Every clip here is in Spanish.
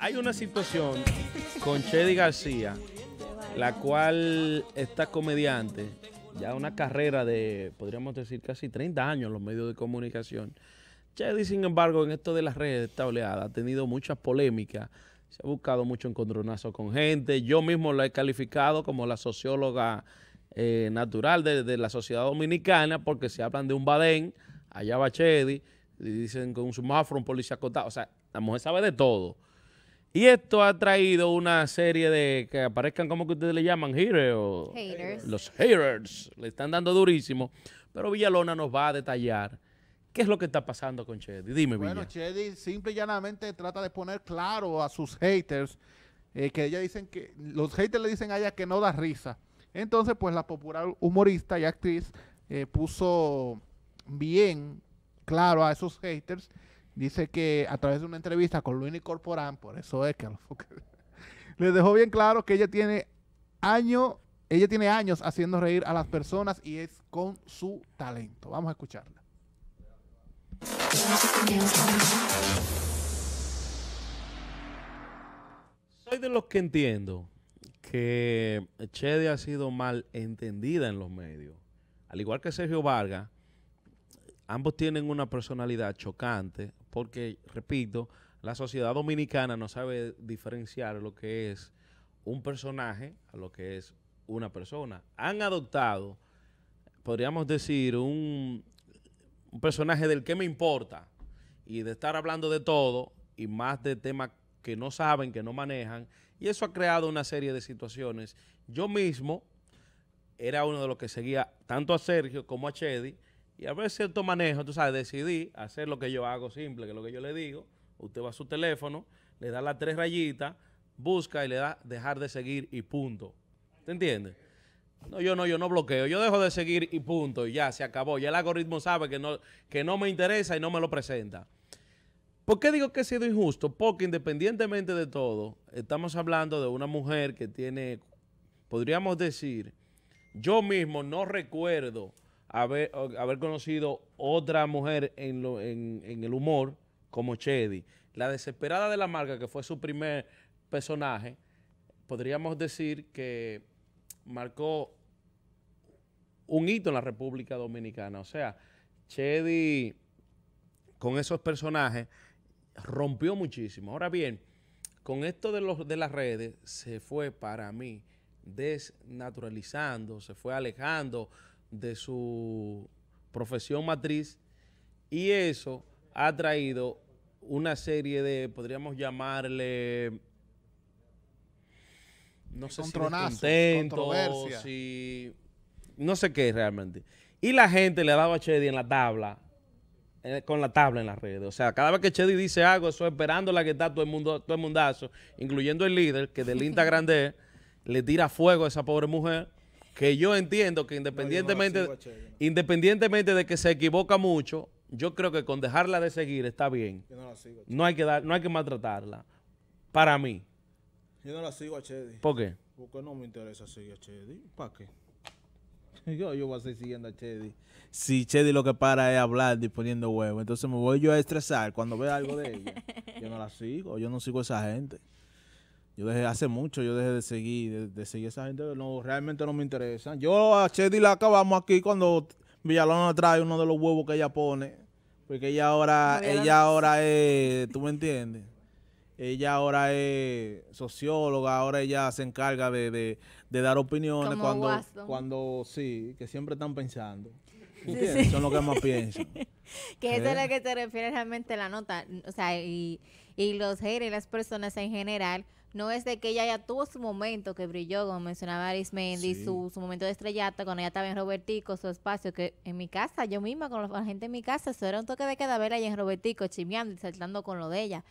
hay una situación con Chedi García, la cual está comediante, ya una carrera de, podríamos decir, casi 30 años en los medios de comunicación. Chedi, sin embargo, en esto de las redes, estableadas, ha tenido muchas polémicas, se ha buscado mucho encontronazo con gente. Yo mismo la he calificado como la socióloga eh, natural de, la sociedad dominicana, porque se hablan de un Badén, allá va Chedi, y dicen con un semáforo, un policía acotado. O sea, la mujer sabe de todo. Y esto ha traído una serie de que aparezcan como que ustedes le llaman haters, o, Los haters le están dando durísimo. Pero Villalona nos va a detallar qué es lo que está pasando con Chedi. Dime, Bueno, Chedi simple y llanamente trata de poner claro a sus haters eh, que ella dicen que los haters le dicen a ella que no da risa. Entonces, pues la popular humorista y actriz eh, puso bien claro a esos haters Dice que a través de una entrevista con Luini Corporán, por eso es que le dejó bien claro que ella tiene año, ella tiene años haciendo reír a las personas y es con su talento. Vamos a escucharla. Soy de los que entiendo que Chede ha sido mal entendida en los medios. Al igual que Sergio Vargas, ambos tienen una personalidad chocante, porque, repito, la sociedad dominicana no sabe diferenciar lo que es un personaje a lo que es una persona. Han adoptado, podríamos decir, un, personaje del que me importa y de estar hablando de todo y más de temas que no saben, que no manejan, y eso ha creado una serie de situaciones. Yo mismo era uno de los que seguía tanto a Sergio como a Chedi, y a veces cierto manejo, tú sabes, decidí hacer lo que yo hago simple, que es lo que yo le digo. Usted va a su teléfono, le da las tres rayitas, busca y le da dejar de seguir y punto. ¿Te entiendes? No, yo no, yo no bloqueo. Yo dejo de seguir y punto. Y ya, se acabó. Ya el algoritmo sabe que no, que no me interesa y no me lo presenta. ¿Por qué digo que he sido injusto? Porque independientemente de todo, estamos hablando de una mujer que tiene, podríamos decir, yo mismo no recuerdo haber, conocido otra mujer en, lo, en, el humor como Chedi. La desesperada de la marca, que fue su primer personaje, podríamos decir que marcó un hito en la República Dominicana. O sea, Chedi con esos personajes rompió muchísimo. Ahora bien, con esto de, los, de las redes se fue para mí desnaturalizando, se fue alejando de su profesión matriz y eso ha traído una serie de, podríamos llamarle, no sé si no sé qué realmente. Y la gente le ha dado a Chedi en la tabla, eh, con la tabla en las redes. O sea, cada vez que Chedi dice algo, eso esperando la que está todo el mundo, todo el mundazo, incluyendo el líder, que del grande le tira fuego a esa pobre mujer que yo entiendo que independientemente, independientemente de que se equivoca mucho, yo creo que con dejarla de seguir está bien. no, hay que no hay que maltratarla. Para mí. Yo no la sigo a Chedi. ¿Por qué? Porque no me interesa seguir a Chedi. ¿Para qué? Yo, voy a seguir siguiendo a Chedi. Si Chedi lo que para es hablar disponiendo huevos, entonces me voy yo a estresar cuando vea algo de ella. yo no la sigo, yo no sigo a esa gente. Yo dejé hace mucho, yo dejé de seguir, de, seguir esa gente, no, realmente no me interesa. Yo a Chedi la acabamos aquí cuando Villalona trae uno de los huevos que ella pone, porque ella ahora, ella ahora es, ¿tú me entiendes? Ella ahora es socióloga, ahora ella se encarga de, dar opiniones cuando, cuando sí, que siempre están pensando. Son lo que más piensan. que eso es ¿Eh? lo que te refieres realmente la nota, o sea, y, y los y las personas en general, no es de que ella ya tuvo su momento que brilló, como mencionaba Aris Mendy su, su momento de estrellata, cuando ella estaba en Robertico, su espacio, que en mi casa, yo misma con la gente en mi casa, eso era un toque de cadavera y en Robertico, chimeando y saltando con lo de ella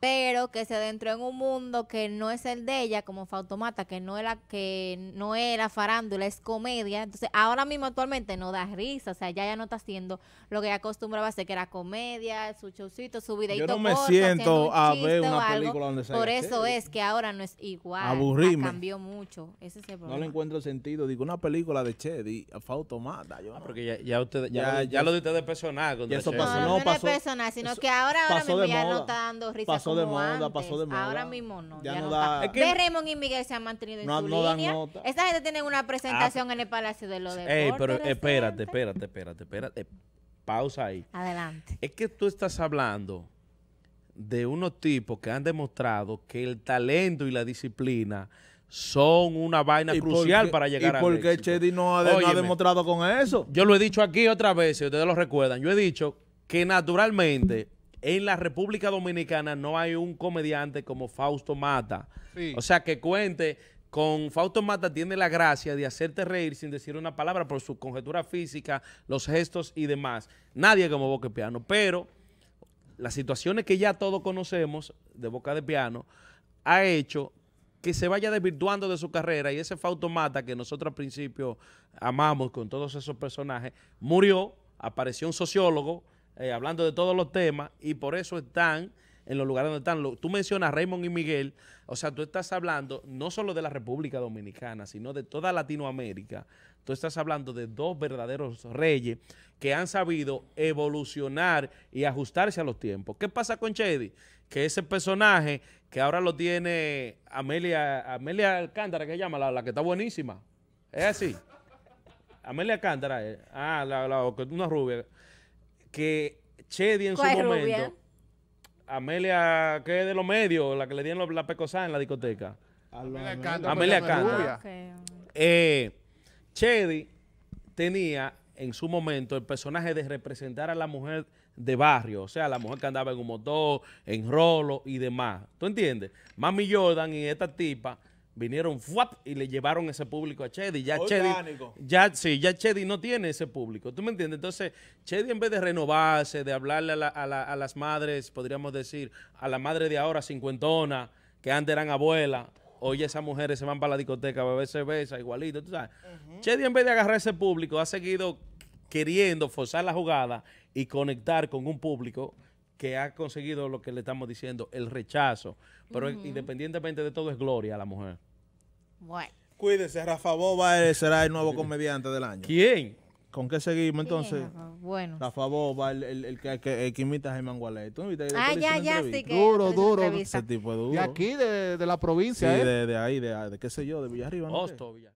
pero que se adentró en un mundo que no es el de ella, como Fautomata, que no era, que no era farándula, es comedia. Entonces, ahora mismo actualmente no da risa, o sea, ya ya no está haciendo lo que acostumbraba a hacer, que era comedia, su showcito, su videito Yo no me siento a ver una película donde se Por eso es que ahora no es igual. Aburrimos. Cambió mucho. Ese es el problema. No le encuentro sentido. Digo, una película de Chedi, Fautomata. Yo ah, porque ya, ya, usted, ya, ya, ya lo de personal. no, personal, sino que ahora, ahora mismo ya no dando risa pasó de moda, pasó de moda. Ahora mismo no. Ya, no, da. Raymond y Miguel se han mantenido en su línea. Esa gente tiene una presentación ah, en el Palacio de los Deportes. Ey, pero espérate, espérate, espérate, espérate. Pausa ahí. Adelante. Es que tú estás hablando de unos tipos que han demostrado que el talento y la disciplina son una vaina crucial para llegar a ¿Y por qué Chedi no ha, no ha demostrado con eso? Yo lo he dicho aquí otra vez, si ustedes lo recuerdan. Yo he dicho que naturalmente en la República Dominicana no hay un comediante como Fausto Mata. O sea, que cuente con Fausto Mata tiene la gracia de hacerte reír sin decir una palabra por su conjetura física, los gestos y demás. Nadie como Boca de Piano, pero las situaciones que ya todos conocemos de Boca de Piano ha hecho que se vaya desvirtuando de su carrera y ese Fausto Mata que nosotros al principio amamos con todos esos personajes, murió, apareció un sociólogo, eh, hablando de todos los temas y por eso están en los lugares donde están. tú mencionas Raymond y Miguel, o sea, tú estás hablando no solo de la República Dominicana, sino de toda Latinoamérica. Tú estás hablando de dos verdaderos reyes que han sabido evolucionar y ajustarse a los tiempos. ¿Qué pasa con Chedi? Que ese personaje que ahora lo tiene Amelia, Amelia Alcántara, que se llama, la, que está buenísima. Es así. Amelia Alcántara, eh. ah, la, la, una rubia que Chedi en su momento, Amelia, que es de los medios, la que le dieron la pecosada en la discoteca. Amelia Canta. Amelia ah, eh, Chedi tenía en su momento el personaje de representar a la mujer de barrio, o sea, la mujer que andaba en un motor, en rolo y demás. ¿Tú entiendes? Mami Jordan y esta tipa vinieron y le llevaron ese público a Chedi. Ya Chedi, ya, sí, ya Chedi no tiene ese público. ¿Tú me entiendes? Entonces, Chedi en vez de renovarse, de hablarle a, a, las madres, podríamos decir, a la madre de ahora cincuentona, que antes eran abuelas, hoy esas mujeres se van para la discoteca a beber cerveza, igualito, tú sabes. Chedi en vez de agarrar ese público, ha seguido queriendo forzar la jugada y conectar con un público que ha conseguido lo que le estamos diciendo, el rechazo. Pero independientemente de todo, es gloria a la mujer. Bueno. Cuídese, Rafa Boba será el nuevo comediante del año. ¿Quién? ¿Con qué seguimos entonces? Bueno. Rafa Boba, el, el, que, el a Germán Gualet. ¿Tú ah, ya, ya, sí Duro, duro. Ese tipo es duro. De aquí, de, la provincia, sí, ¿eh? De, de ahí, de, qué sé yo, de Villarriba. Osto,